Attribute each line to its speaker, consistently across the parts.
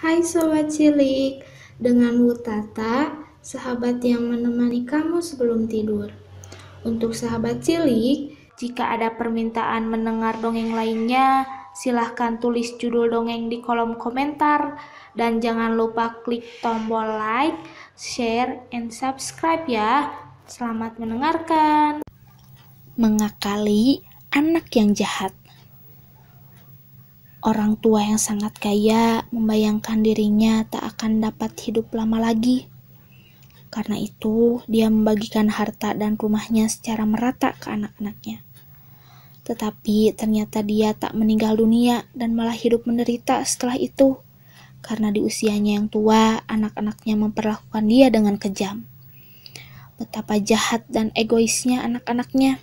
Speaker 1: Hai Sobat Cilik, dengan Wutata, sahabat yang menemani kamu sebelum tidur. Untuk sahabat cilik, jika ada permintaan mendengar dongeng lainnya, silahkan tulis judul dongeng di kolom komentar. Dan jangan lupa klik tombol like, share, and subscribe ya. Selamat mendengarkan. Mengakali anak yang jahat. Orang tua yang sangat kaya membayangkan dirinya tak akan dapat hidup lama lagi. Karena itu, dia membagikan harta dan rumahnya secara merata ke anak-anaknya. Tetapi ternyata dia tak meninggal dunia dan malah hidup menderita setelah itu. Karena di usianya yang tua, anak-anaknya memperlakukan dia dengan kejam betapa jahat dan egoisnya anak-anaknya.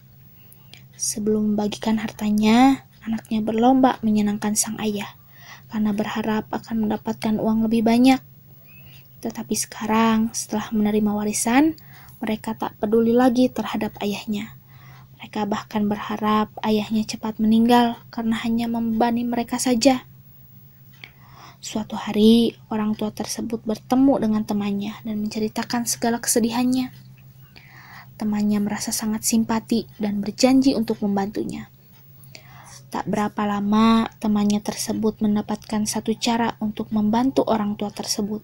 Speaker 1: Sebelum membagikan hartanya, Anaknya berlomba menyenangkan sang ayah karena berharap akan mendapatkan uang lebih banyak. Tetapi sekarang, setelah menerima warisan, mereka tak peduli lagi terhadap ayahnya. Mereka bahkan berharap ayahnya cepat meninggal karena hanya membebani mereka saja. Suatu hari, orang tua tersebut bertemu dengan temannya dan menceritakan segala kesedihannya. Temannya merasa sangat simpati dan berjanji untuk membantunya. Tak berapa lama, temannya tersebut mendapatkan satu cara untuk membantu orang tua tersebut.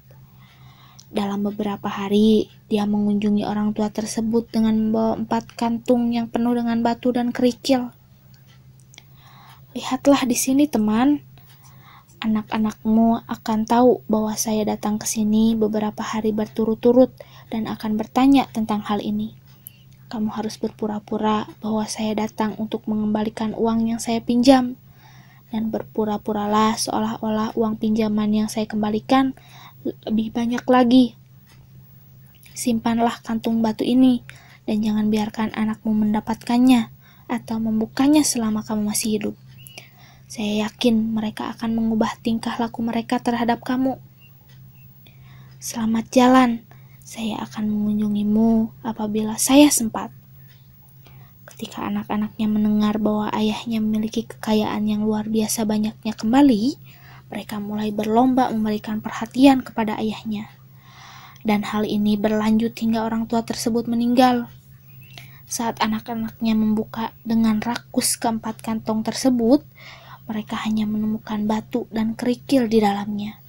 Speaker 1: Dalam beberapa hari, dia mengunjungi orang tua tersebut dengan membawa empat kantung yang penuh dengan batu dan kerikil. Lihatlah di sini, teman. Anak-anakmu akan tahu bahwa saya datang ke sini beberapa hari berturut-turut dan akan bertanya tentang hal ini. Kamu harus berpura-pura bahwa saya datang untuk mengembalikan uang yang saya pinjam. Dan berpura-puralah seolah-olah uang pinjaman yang saya kembalikan lebih banyak lagi. Simpanlah kantung batu ini, dan jangan biarkan anakmu mendapatkannya atau membukanya selama kamu masih hidup. Saya yakin mereka akan mengubah tingkah laku mereka terhadap kamu. Selamat jalan, saya akan mengunjungimu apabila saya sempat. Ketika anak-anaknya mendengar bahwa ayahnya memiliki kekayaan yang luar biasa banyaknya kembali, mereka mulai berlomba memberikan perhatian kepada ayahnya. Dan hal ini berlanjut hingga orang tua tersebut meninggal. Saat anak-anaknya membuka dengan rakus keempat kantong tersebut, mereka hanya menemukan batu dan kerikil di dalamnya.